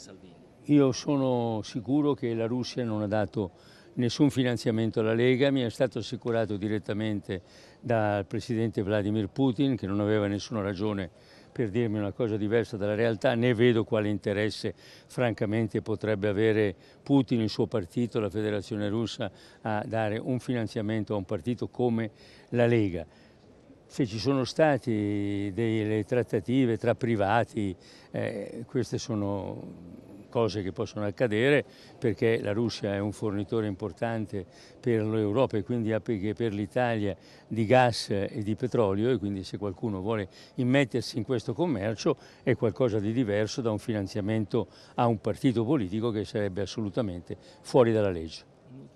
Salvini? Io sono sicuro che la Russia non ha dato nessun finanziamento alla Lega, mi è stato assicurato direttamente dal presidente Vladimir Putin che non aveva nessuna ragione per dirmi una cosa diversa dalla realtà, né vedo quale interesse francamente potrebbe avere Putin, il suo partito, la Federazione russa a dare un finanziamento a un partito come la Lega. Se ci sono state delle trattative tra privati, eh, queste sono cose che possono accadere perché la Russia è un fornitore importante per l'Europa e quindi anche per l'Italia di gas e di petrolio e quindi se qualcuno vuole immettersi in questo commercio è qualcosa di diverso da un finanziamento a un partito politico che sarebbe assolutamente fuori dalla legge.